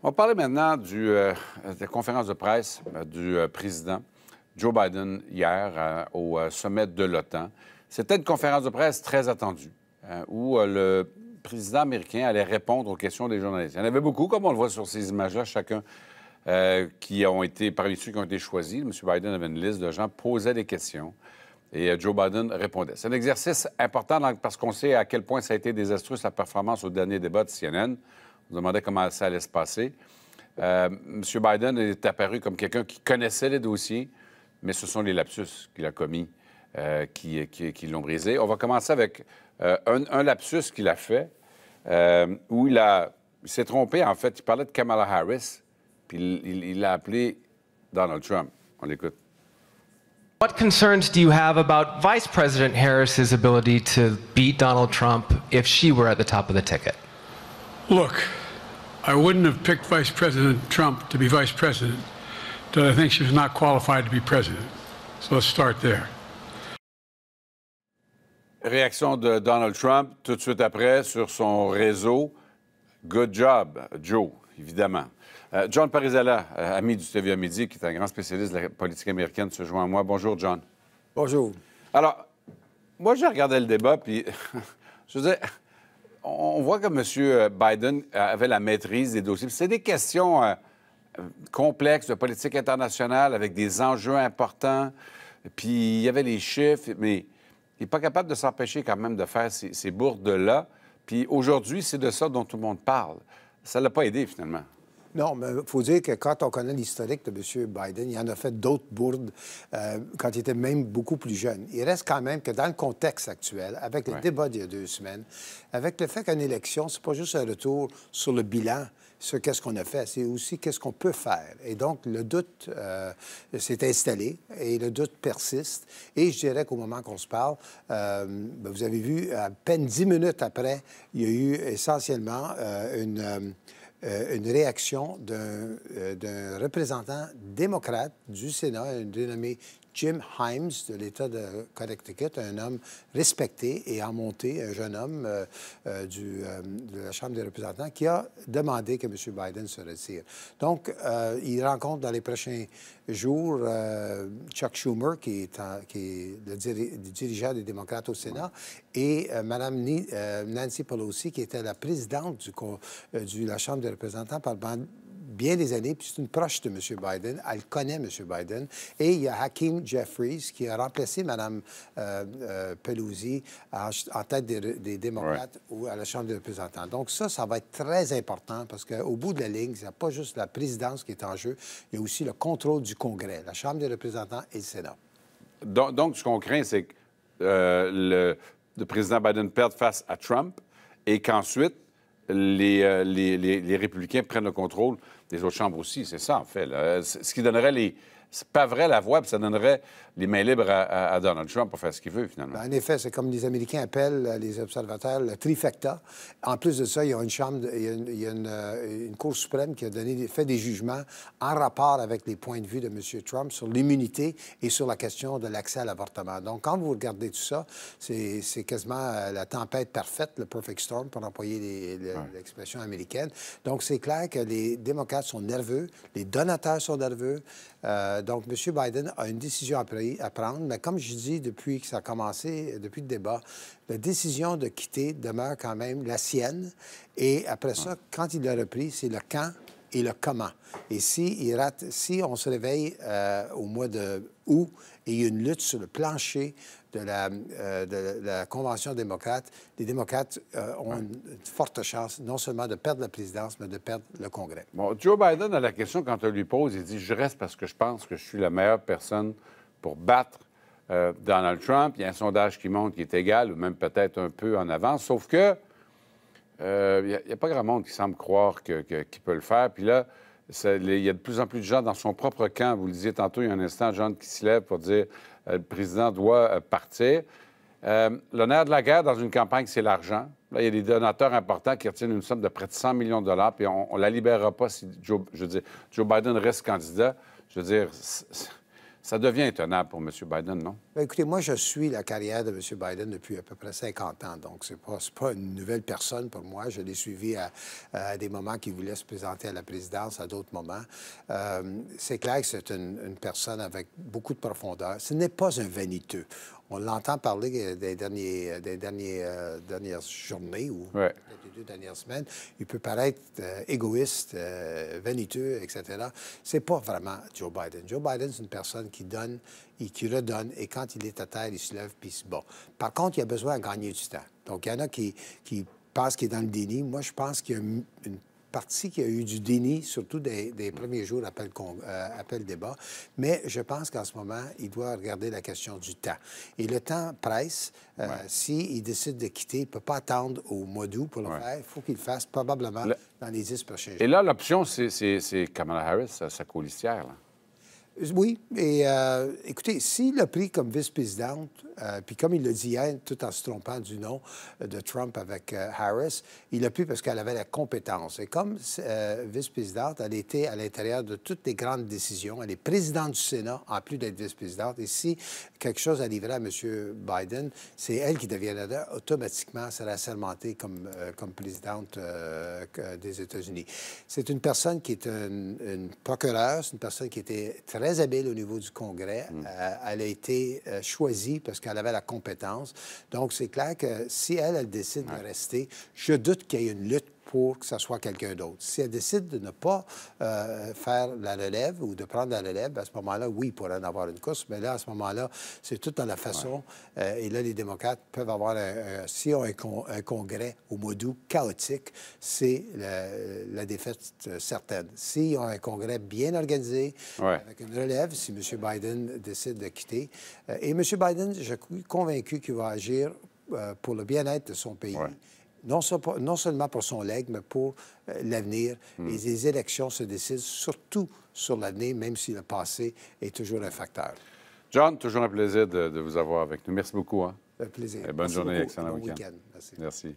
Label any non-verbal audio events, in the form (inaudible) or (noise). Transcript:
On va parler maintenant euh, de la conférence de presse euh, du euh, président Joe Biden hier au sommet de l'OTAN. C'était une conférence de presse très attendue où le président américain allait répondre aux questions des journalistes. Il y en avait beaucoup, comme on le voit sur ces images-là, chacun qui ont été, parmi ceux qui ont été choisis, M. Biden avait une liste de gens, posait des questions et Joe Biden répondait. C'est un exercice important parce qu'on sait à quel point ça a été désastreux, sa performance au dernier débat de CNN. On se demandait comment ça allait se passer. Euh, M. Biden est apparu comme quelqu'un qui connaissait les dossiers, mais ce sont les lapsus qu'il a commis euh, qui, l'ont brisé. On va commencer avec euh, un, lapsus qu'il a fait, euh, où il, a, s'est trompé, en fait. Il parlait de Kamala Harris, puis il l'a appelé Donald Trump. On l'écoute. What concerns do you have about Vice President Harris's ability to beat Donald Trump if she were at the top of the ticket? Look, I wouldn't have picked Vice President Trump to be vice president, I think not qualified to be president. So let's start there. Réaction de Donald Trump tout de suite après sur son réseau. Good job, Joe, évidemment. Euh, John Parizella, euh, ami du TVA Midi, qui est un grand spécialiste de la politique américaine, se joint à moi. Bonjour, John. Bonjour. Alors, moi, j'ai regardé le débat, puis (laughs) je veux on voit que M. Biden euh, avait la maîtrise des dossiers. C'est des questions euh, complexes de politique internationale avec des enjeux importants. Puis il y avait les chiffres, mais il n'est pas capable de s'empêcher quand même de faire ces, ces bourdes-là. Puis aujourd'hui, c'est de ça dont tout le monde parle. Ça ne l'a pas aidé finalement. Non, mais il faut dire que quand on connaît l'historique de M. Biden, il en a fait d'autres bourdes euh, quand il était même beaucoup plus jeune. Il reste quand même que dans le contexte actuel, avec le débat d'il y a deux semaines, avec le fait qu'une élection, c'est pas juste un retour sur le bilan, sur qu'est-ce qu'on a fait, c'est aussi qu'est-ce qu'on peut faire. Et donc, le doute euh, s'est installé et le doute persiste. Et je dirais qu'au moment qu'on se parle, euh, ben, vous avez vu, à peine dix minutes après, il y a eu essentiellement une euh, une réaction euh, d'un représentant démocrate du Sénat, un dénommé Jim Himes de l'État de Connecticut, un homme respecté et en montée, un jeune homme euh, euh, euh, de la Chambre des représentants, qui a demandé que M. Biden se retire. Donc, il rencontre dans les prochains jours Chuck Schumer, qui est, le, dirigeant des démocrates au Sénat, et Mme Nancy Pelosi, qui était la présidente du, de la Chambre des représentants par, bien des années, puis c'est une proche de M. Biden. Elle connaît M. Biden. Et il y a Hakeem Jeffries qui a remplacé Mme euh, euh, Pelosi en, tête des, démocrates ou à la Chambre des représentants. Donc ça, ça va être très important parce qu'au bout de la ligne, ce a pas juste la présidence qui est en jeu, il y a aussi le contrôle du Congrès, la Chambre des représentants et le Sénat. Donc, ce qu'on craint, c'est que euh, le, le président Biden perde face à Trump et qu'ensuite, euh, les, républicains prennent le contrôle des autres chambres aussi. C'est ça, en fait. Euh, ce qui donnerait les, c'est pas vrai, la voie, puis ça donnerait les mains libres à, Donald Trump pour faire ce qu'il veut, finalement. Ben, en effet, c'est comme les Américains appellent les observateurs le trifecta. En plus de ça, il y a une chambre, il y a, euh, une, Cour suprême qui a donné, fait des jugements en rapport avec les points de vue de M. Trump sur l'immunité et sur la question de l'accès à l'avortement. Donc, quand vous regardez tout ça, c'est quasiment euh, la tempête parfaite, le perfect storm, pour employer l'expression américaine. Donc, c'est clair que les démocrates sont nerveux, les donateurs sont nerveux. Euh, euh, donc, M. Biden a une décision à, prendre, mais comme je dis depuis que ça a commencé, depuis le débat, la décision de quitter demeure quand même la sienne. Et après ça, quand il l'a repris, c'est le camp et le comment. Et si, il rate, si on se réveille euh, au mois de août et il y a une lutte sur le plancher de la, euh, la Convention démocrate, les démocrates euh, ont une forte chance non seulement de perdre la présidence, mais de perdre le Congrès. Bon, Joe Biden, à la question, quand on lui pose, il dit Je reste parce que je pense que je suis la meilleure personne pour battre Donald Trump. Il y a un sondage qui montre qu'il est égal ou même peut-être un peu en avance, sauf que il euh, n'y a, pas grand monde qui semble croire qu'il peut le faire. Puis là, il y a de plus en plus de gens dans son propre camp. Vous le disiez tantôt, il y a un instant, John qui se lève pour dire euh, le président doit euh, partir. L'honneur de la guerre dans une campagne, c'est l'argent. Là, il y a des donateurs importants qui retiennent une somme de près de 100 millions de dollars, puis on ne la libérera pas si Joe, Joe Biden reste candidat. Je veux dire, ça devient étonnant pour M. Biden, non? Ben, écoutez, moi, je suis la carrière de M. Biden depuis à peu près 50 ans, donc ce n'est pas, pas, une nouvelle personne pour moi. Je l'ai suivi à, des moments qu'il voulait se présenter à la présidence, à d'autres moments. Euh, c'est clair que c'est une, une, personne avec beaucoup de profondeur. Ce n'est pas un vaniteux on l'entend parler euh, des, derniers, euh, des derniers, euh, dernières journées ou des deux dernières semaines. Il peut paraître égoïste, vaniteux, etc. C'est pas vraiment Joe Biden. Joe Biden, c'est une personne qui donne et qui redonne. Et quand il est à terre, il se lève puis il se bat. Par contre, il a besoin de gagner du temps. Donc, il y en a qui, qui pensent qu'il est dans le déni. Moi, je pense qu'il y a une Parti a eu du déni, surtout des, premiers jours euh, après le, débat. Mais je pense qu'en ce moment, il doit regarder la question du temps. Et le temps presse. Euh, si S'il décide de quitter, il ne peut pas attendre au mois d'août pour le faire. Il faut qu'il le fasse probablement dans les dix prochains jours. Et là, l'option, c'est Kamala Harris, sa, Oui. Et euh, écoutez, s'il a pris comme vice-présidente, euh, puis comme il le dit hein, tout en se trompant du nom euh, de Trump avec euh, Harris, il a pu parce qu'elle avait la compétence. Et comme vice-présidente, elle était à l'intérieur de toutes les grandes décisions. Elle est présidente du Sénat en plus d'être vice-présidente. Et si quelque chose arrivait à M. Biden, c'est elle qui deviendrait automatiquement, sera assermentée comme, comme présidente des États-Unis. C'est une personne qui est une, une procureure, c'est une personne qui était très habile au niveau du Congrès. Mm. elle a été choisie parce que qu'elle avait la compétence. Donc, c'est clair que si elle, elle décide de rester, je doute qu'il y ait une lutte pour que ça soit quelqu'un d'autre. Si elle décide de ne pas euh, faire la relève ou de prendre la relève, à ce moment-là, oui, il pourrait en avoir une course, mais là, à ce moment-là, c'est tout dans la façon. Euh, et là, les démocrates peuvent avoir, un, si on un, congrès au mot chaotique, c'est la, défaite euh, certaine. Si ont un congrès bien organisé, avec une relève, si M. Biden décide de quitter, et M. Biden, je suis convaincu qu'il va agir pour le bien-être de son pays non, seulement pour son legs, mais pour euh, l'avenir. Hmm. les élections se décident surtout sur l'avenir, même si le passé est toujours un facteur. John, toujours un plaisir de, vous avoir avec nous. Merci beaucoup. Hein. Un plaisir. Et bonne journée, excellent week-end. Merci.